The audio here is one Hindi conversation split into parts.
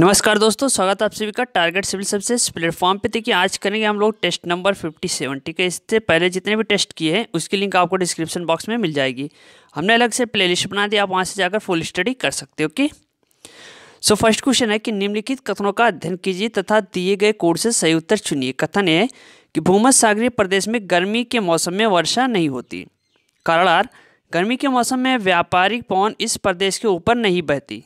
नमस्कार दोस्तों स्वागत है आप सभी का टारगेट सिविल सर्विसेज प्लेटफॉर्म पे देखिए आज करेंगे हम लोग टेस्ट नंबर 57 ठीक है इससे पहले जितने भी टेस्ट किए हैं उसकी लिंक आपको डिस्क्रिप्शन बॉक्स में मिल जाएगी हमने अलग से प्लेलिस्ट बना दी आप वहाँ से जाकर फुल स्टडी कर सकते हो ओके सो फर्स्ट क्वेश्चन है कि निम्नलिखित कथनों का अध्ययन कीजिए तथा दिए गए कोड से सही उत्तर चुनिए कथन है कि भूमध सागरीय प्रदेश में गर्मी के मौसम में वर्षा नहीं होती कारण गर्मी के मौसम में व्यापारिक पवन इस प्रदेश के ऊपर नहीं बहती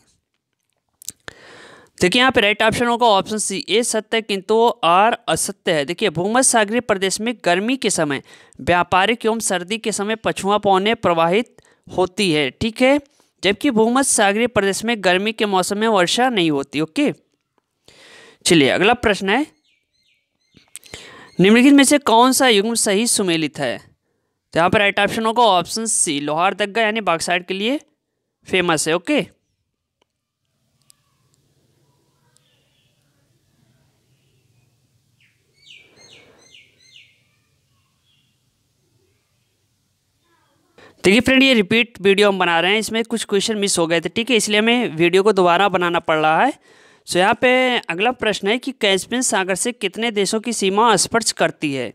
देखिए यहाँ पे राइट ऑप्शन होगा ऑप्शन सी ए सत्य किंतु आर असत्य है देखिए भूमध्य सागरी प्रदेश में गर्मी के समय व्यापारिक एवं सर्दी के समय पछुआ पौने प्रवाहित होती है ठीक है जबकि भूमध्य सागरी प्रदेश में गर्मी के मौसम में वर्षा नहीं होती ओके चलिए अगला प्रश्न है निम्नलिखित में से कौन सा युग्म सही सुमेलित है तो यहाँ पर राइट ऑप्शन होगा ऑप्शन सी लोहार दग्गा यानी बागसाइड के लिए फेमस है ओके देखिए फ्रेंड ये रिपीट वीडियो हम बना रहे हैं इसमें कुछ क्वेश्चन मिस हो गए थे ठीक है इसलिए हमें वीडियो को दोबारा बनाना पड़ रहा है सो यहाँ पे अगला प्रश्न है कि कैस्पियन सागर से कितने देशों की सीमा स्पर्श करती है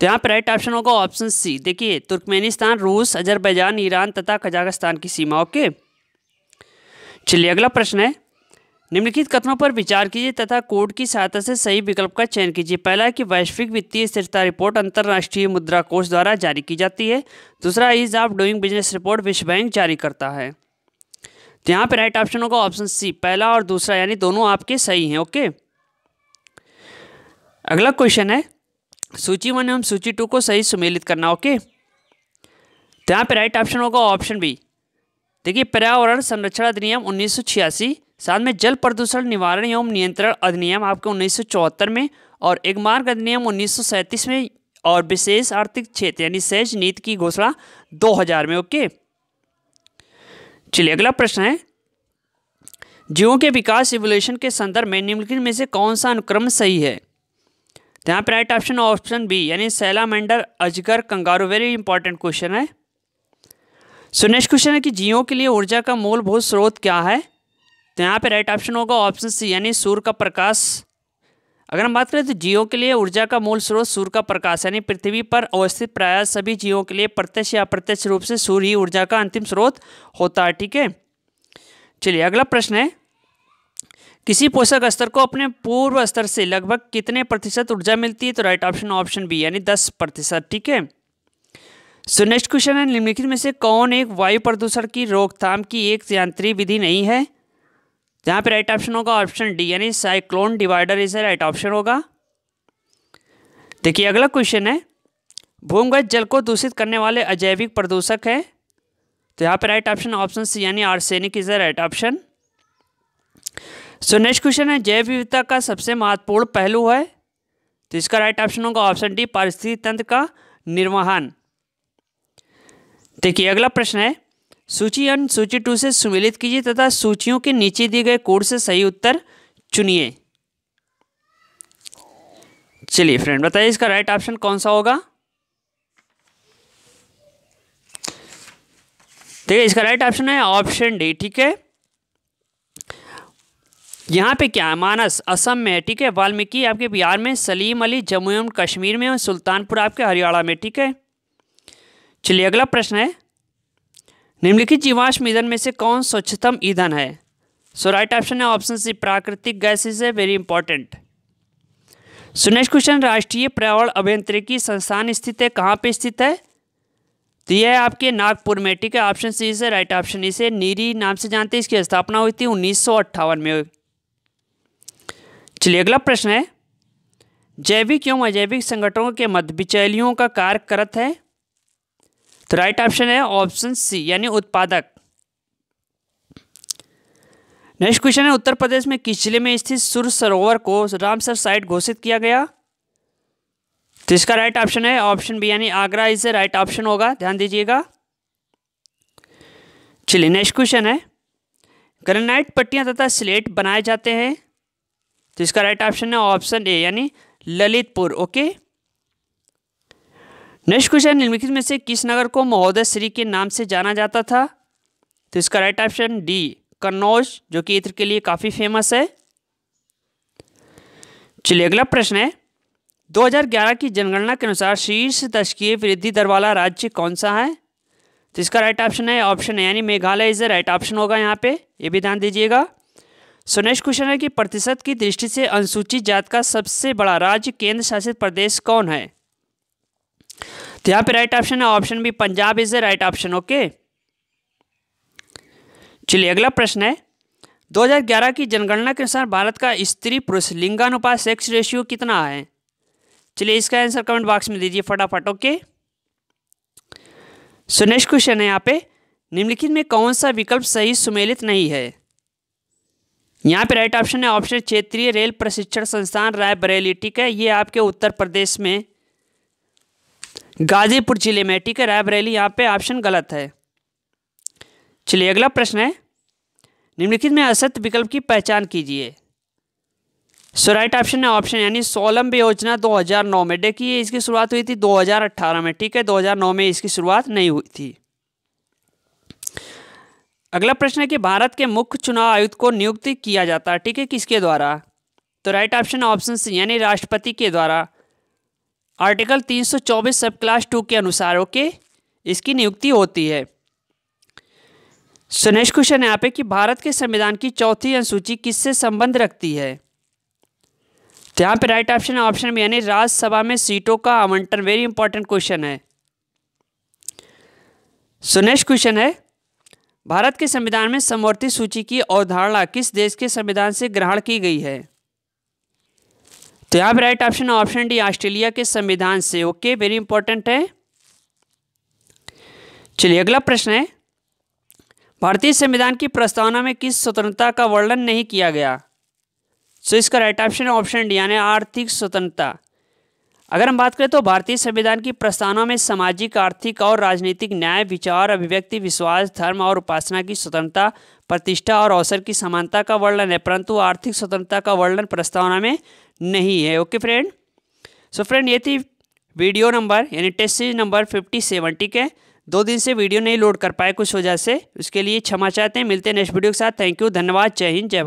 तो यहाँ पर राइट ऑप्शन होगा ऑप्शन सी देखिए तुर्कमेनिस्तान रूस अजरबैजान ईरान तथा कजाकिस्तान की सीमा ओके चलिए अगला प्रश्न है निम्नलिखित कथनों पर विचार कीजिए तथा कोड की सहायता से सही विकल्प का चयन कीजिए पहला है कि वैश्विक वित्तीय स्थिरता रिपोर्ट अंतर्राष्ट्रीय मुद्रा कोष द्वारा जारी की जाती है दूसरा ease of doing business report विश्व बैंक जारी करता है तो यहाँ पर राइट ऑप्शन होगा ऑप्शन सी पहला और दूसरा यानी दोनों आपके सही हैं ओके अगला क्वेश्चन है सूची वन एवं सूची टू को सही सुमेलित करना ओके तो यहाँ पर राइट ऑप्शन होगा ऑप्शन बी देखिए पर्यावरण संरक्षण अधिनियम उन्नीस साथ में जल प्रदूषण निवारण एवं नियंत्रण अधिनियम आपके उन्नीस में और एक मार्ग अधिनियम उन्नीस में और विशेष आर्थिक क्षेत्र यानी सहज नीति की घोषणा 2000 में ओके चलिए अगला प्रश्न है जीवों के विकास रिवोल्यूशन के संदर्भ में निम्नलिखित में से कौन सा अनुक्रम सही है तो यहाँ पर राइट ऑप्शन ऑप्शन बी यानी सैलामेंडर अजगर कंगारू वेरी इंपॉर्टेंट क्वेश्चन है सो नेक्स्ट क्वेश्चन है कि जीवों के लिए ऊर्जा का मूलभूत स्रोत क्या है तो यहाँ पे राइट ऑप्शन होगा ऑप्शन सी यानी सूर्य का प्रकाश अगर हम बात करें तो जीवों के लिए ऊर्जा का मूल स्रोत सूर्य का प्रकाश यानी पृथ्वी पर अवस्थित प्राय सभी जीवों के लिए प्रत्यक्ष या अप्रत्यक्ष रूप से सूर्य ही ऊर्जा का अंतिम स्रोत होता है ठीक है चलिए अगला प्रश्न है किसी पोषक स्तर को अपने पूर्व स्तर से लगभग कितने प्रतिशत ऊर्जा मिलती है तो राइट ऑप्शन ऑप्शन बी यानी दस प्रतिशत ठीक है सो नेक्स्ट क्वेश्चन है निम्नलिखित में से कौन एक वायु प्रदूषण की रोकथाम की एक यांत्रिक विधि नहीं है जहाँ पे राइट ऑप्शन होगा ऑप्शन डी यानी साइक्लोन डिवाइडर इसे राइट ऑप्शन होगा देखिए अगला क्वेश्चन है भूमगत जल को दूषित करने वाले अजैविक प्रदूषक है तो यहाँ पे राइट ऑप्शन ऑप्शन सी यानी arsenic is a right option so next question है जैव विविधता का सबसे महत्वपूर्ण पहलू है तो इसका राइट ऑप्शन होगा ऑप्शन डी पारिस्थितिक तंत्र का निर्वहन देखिए अगला प्रश्न है सूची वन सूची टू से सुमिलित कीजिए तथा सूचियों के नीचे दिए गए कोड से सही उत्तर चुनिए चलिए फ्रेंड बताइए इसका राइट ऑप्शन कौन सा होगा ठीक है इसका राइट ऑप्शन है ऑप्शन डी ठीक है यहाँ पे क्या है मानस असम में है ठीक है वाल्मीकि आपके बिहार में सलीम अली जम्मू एवं कश्मीर में और सुल्तानपुर आपके हरियाणा में ठीक है चलिए अगला प्रश्न है निम्नलिखित जीवाश्म ईंधन में से कौन स्वच्छतम ईंधन है सो राइट ऑप्शन है ऑप्शन सी प्राकृतिक गैसेस है very important so next question राष्ट्रीय पर्यावरण अभियंत्रिकी संस्थान स्थित है कहाँ पे स्थित है तो यह है आपके नागपुर में ठीक है ऑप्शन सी से राइट ऑप्शन इसे नीरी नाम से जानते हैं इसकी स्थापना हुई थी उन्नीस में चलिए अगला प्रश्न है जैविक एवं अजैविक संगठनों के मध्य बिचैलियों का कार्य करत है तो राइट ऑप्शन है ऑप्शन सी यानी उत्पादक नेक्स्ट क्वेश्चन है उत्तर प्रदेश में किस जिले में स्थित सुर सरोवर को रामसर साइट घोषित किया गया तो इसका राइट ऑप्शन है ऑप्शन बी यानी आगरा इसे राइट ऑप्शन होगा ध्यान दीजिएगा चलिए नेक्स्ट क्वेश्चन है ग्रेनाइट पट्टियां तथा स्लेट बनाए जाते हैं तो इसका राइट ऑप्शन है ऑप्शन ए यानी ललितपुर ओके नेक्स्ट क्वेश्चन निम्नलिखित में से किस नगर को महोदय श्री के नाम से जाना जाता था तो इसका राइट ऑप्शन डी कन्नौज जो कि इत्र के लिए काफ़ी फेमस है चलिए अगला प्रश्न है 2011 की जनगणना के अनुसार शीर्ष दशकीय वृद्धि दर वाला राज्य कौन सा है तो इसका राइट ऑप्शन है ऑप्शन यानी मेघालय इज राइट ऑप्शन होगा यहाँ पे ये भी ध्यान दीजिएगा सो नेक्स्ट क्वेश्चन है कि प्रतिशत की दृष्टि से अनुसूचित जात का सबसे बड़ा राज्य केंद्र शासित प्रदेश कौन है तो यहाँ पे राइट ऑप्शन है option B Punjab is a right option okay चलिए अगला प्रश्न है 2011 की जनगणना के अनुसार भारत का स्त्री पुरुष लिंगानुपात सेक्स रेशियो कितना है चलिए इसका आंसर कमेंट बॉक्स में दीजिए फटाफट ओके सो नेक्स्ट क्वेश्चन है यहाँ पे निम्नलिखित में कौन सा विकल्प सही सुमेलित नहीं है यहाँ पे राइट ऑप्शन है ऑप्शन क्षेत्रीय रेल प्रशिक्षण संस्थान राय बरेली ठीक है ये आपके उत्तर प्रदेश में गाजीपुर जिले में ठीक है रायबरेली यहाँ पे ऑप्शन गलत है चलिए अगला प्रश्न है निम्नलिखित में असत्य विकल्प की पहचान कीजिए सो राइट ऑप्शन है ऑप्शन यानी सोलम्ब योजना 2009 में देखिए इसकी शुरुआत हुई थी 2018 में ठीक है 2009 में इसकी शुरुआत नहीं हुई थी अगला प्रश्न है कि भारत के मुख्य चुनाव आयुक्त को नियुक्त किया जाता है ठीक है किसके द्वारा तो राइट ऑप्शन ऑप्शन सी यानी राष्ट्रपति के द्वारा आर्टिकल 324 सब क्लास टू के अनुसार ओके इसकी नियुक्ति होती है सुनेश क्वेश्चन यहाँ पे कि भारत के संविधान की चौथी अनुसूची किससे संबंध रखती है तो यहाँ पे राइट ऑप्शन है ऑप्शन में यानी राज्यसभा में सीटों का आवंटन वेरी इंपॉर्टेंट क्वेश्चन है सुनेश क्वेश्चन है भारत के संविधान में समवर्ती सूची की अवधारणा किस देश के संविधान से ग्रहण की गई है तो यहाँ पर right option option D Australia के संविधान से ओके वेरी इंपॉर्टेंट है चलिए अगला प्रश्न है भारतीय संविधान की प्रस्तावना में किस स्वतंत्रता का वर्णन नहीं किया गया सो so, इसका राइट ऑप्शन ऑप्शन डी यानी आर्थिक स्वतंत्रता अगर हम बात करें तो भारतीय संविधान की प्रस्तावना में सामाजिक आर्थिक और राजनीतिक न्याय विचार अभिव्यक्ति विश्वास धर्म और उपासना की स्वतंत्रता प्रतिष्ठा और अवसर की समानता का वर्णन है परंतु आर्थिक स्वतंत्रता का वर्णन प्रस्तावना में नहीं है ओके फ्रेंड सो फ्रेंड ये थी वीडियो नंबर यानी test series number fifty seven ठीक है दो दिन से वीडियो नहीं लोड कर पाए कुछ वजह से उसके लिए क्षमा चाहते हैं मिलते हैं नेक्स्ट वीडियो के साथ थैंक यू धन्यवाद जय हिंद जय